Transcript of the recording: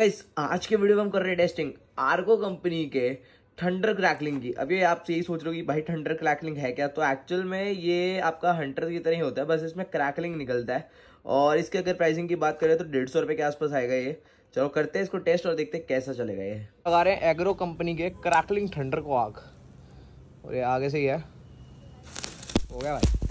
guys आज के video में हम कर रहे हैं टेस्टिंग आर्गो कंपनी के थंडर क्रैकलिंग की अभी आप यही सोच रहे हो कि भाई थंडर क्रैकलिंग है क्या तो एक्चुअल में ये आपका हंटर की तरह ही होता है बस इसमें क्रैकलिंग निकलता है और इसके अगर प्राइसिंग की बात करें तो डेढ़ सौ रुपये के आसपास आएगा ये चलो करते हैं इसको टेस्ट और देखते हैं कैसा चलेगा ये लगा रहे हैं एग्रो कंपनी के क्रैकलिंग थंडर को आग और ये आगे से ही है हो गया भाई